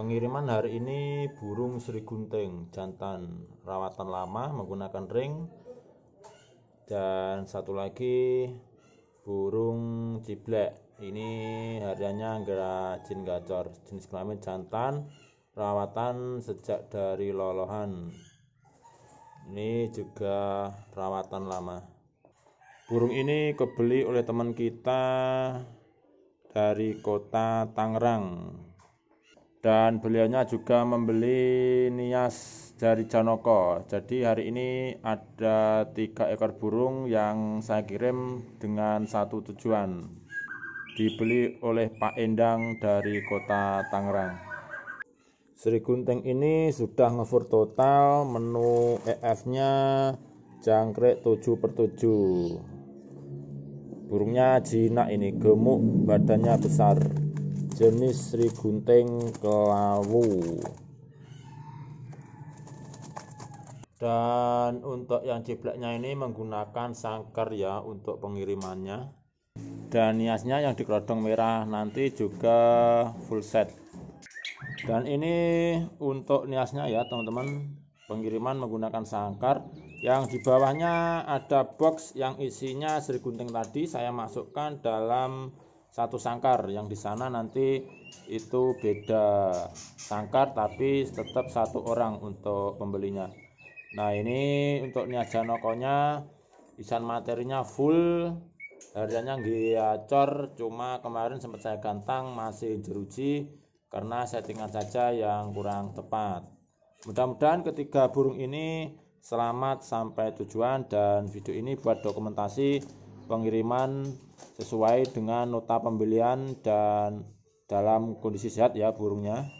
Pengiriman hari ini burung Sri Gunting, jantan rawatan lama menggunakan ring dan satu lagi burung ciblek. Ini harganya gara jin gacor, jenis kelamin jantan rawatan sejak dari lolohan. Ini juga rawatan lama. Burung ini kebeli oleh teman kita dari kota Tangerang dan beliaunya juga membeli nias dari Janoko. Jadi hari ini ada tiga ekor burung yang saya kirim dengan satu tujuan. Dibeli oleh Pak Endang dari kota Tangerang. Sri Gunting ini sudah ngefur total menu EF-nya jangkrik 7 per 7. Burungnya jinak ini gemuk, badannya besar jenis Sri Gunting Kelawu dan untuk yang jebleknya ini menggunakan sangkar ya untuk pengirimannya dan niasnya yang di kerodong merah nanti juga full set dan ini untuk niasnya ya teman-teman pengiriman menggunakan sangkar yang di bawahnya ada box yang isinya serigunting tadi saya masukkan dalam satu sangkar yang di sana nanti itu beda sangkar tapi tetap satu orang untuk pembelinya nah ini untuk niaga nokonya isan materinya full harganya acor cuma kemarin sempat saya gantang masih jeruji karena settingan saja yang kurang tepat mudah-mudahan ketiga burung ini selamat sampai tujuan dan video ini buat dokumentasi pengiriman sesuai dengan nota pembelian dan dalam kondisi sehat ya burungnya